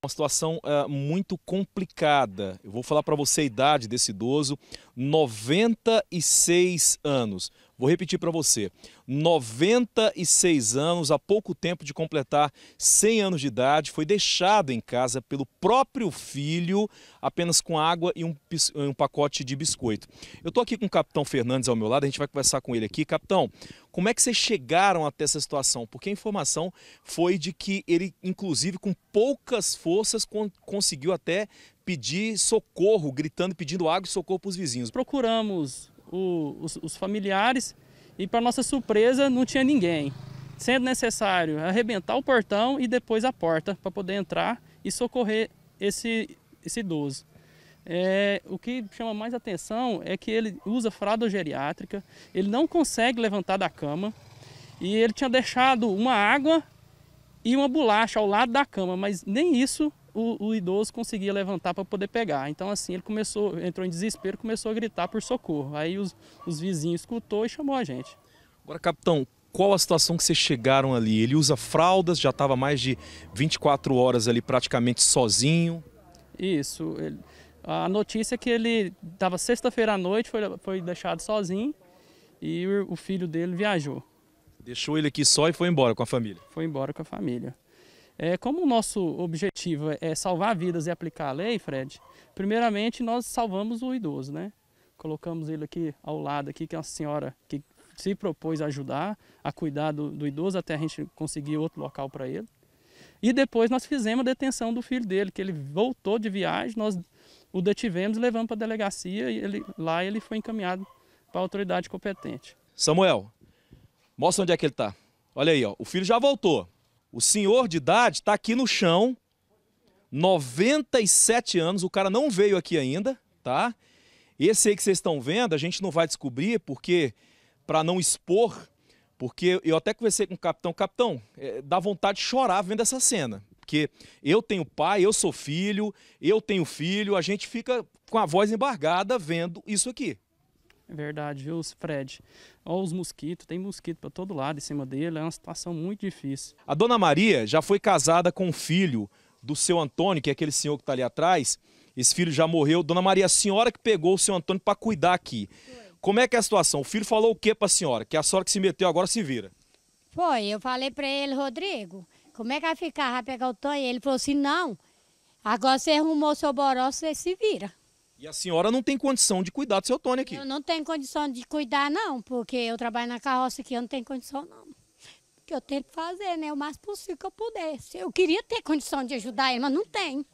Uma situação uh, muito complicada. Eu vou falar para você a idade desse idoso: 96 anos. Vou repetir para você: 96 anos, há pouco tempo de completar 100 anos de idade, foi deixado em casa pelo próprio filho, apenas com água e um, um pacote de biscoito. Eu estou aqui com o capitão Fernandes ao meu lado, a gente vai conversar com ele aqui. Capitão, como é que vocês chegaram até essa situação? Porque a informação foi de que ele, inclusive, com poucas forças, conseguiu até pedir socorro, gritando, pedindo água e socorro para os vizinhos. Procuramos o, os, os familiares e, para nossa surpresa, não tinha ninguém. Sendo necessário arrebentar o portão e depois a porta para poder entrar e socorrer esse, esse idoso. É, o que chama mais atenção é que ele usa fralda geriátrica, ele não consegue levantar da cama e ele tinha deixado uma água e uma bolacha ao lado da cama, mas nem isso o, o idoso conseguia levantar para poder pegar. Então assim ele começou, entrou em desespero, começou a gritar por socorro. Aí os, os vizinhos escutou e chamou a gente. Agora, capitão, qual a situação que vocês chegaram ali? Ele usa fraldas, já estava mais de 24 horas ali praticamente sozinho. Isso. Ele, a notícia é que ele estava sexta-feira à noite, foi, foi deixado sozinho e o, o filho dele viajou. Deixou ele aqui só e foi embora com a família? Foi embora com a família. É, como o nosso objetivo é, é salvar vidas e aplicar a lei, Fred, primeiramente nós salvamos o idoso, né? Colocamos ele aqui ao lado, aqui, que é uma senhora que se propôs a ajudar, a cuidar do, do idoso até a gente conseguir outro local para ele. E depois nós fizemos a detenção do filho dele, que ele voltou de viagem, nós o detivemos, levamos para a delegacia e ele, lá ele foi encaminhado para a autoridade competente. Samuel, mostra onde é que ele está. Olha aí, ó, o filho já voltou. O senhor de idade está aqui no chão, 97 anos, o cara não veio aqui ainda, tá? Esse aí que vocês estão vendo, a gente não vai descobrir, porque, para não expor, porque eu até conversei com o capitão, capitão, é, dá vontade de chorar vendo essa cena. Porque eu tenho pai, eu sou filho, eu tenho filho, a gente fica com a voz embargada vendo isso aqui. É verdade, viu, Fred? Olha os mosquitos, tem mosquito para todo lado em cima dele, é uma situação muito difícil. A dona Maria já foi casada com o filho do seu Antônio, que é aquele senhor que está ali atrás. Esse filho já morreu. Dona Maria, a senhora que pegou o seu Antônio para cuidar aqui. Como é que é a situação? O filho falou o que para a senhora? Que é a senhora que se meteu agora se vira. Foi, eu falei para ele, Rodrigo, como é que vai ficar? Vai pegar o Tonho? Ele falou assim, não, agora você arrumou seu boró, você se vira. E a senhora não tem condição de cuidar do seu Tony aqui? Eu não tenho condição de cuidar, não, porque eu trabalho na carroça aqui, eu não tenho condição, não. O que eu tento fazer, né? O mais possível que eu pudesse. Eu queria ter condição de ajudar ele, mas não tem.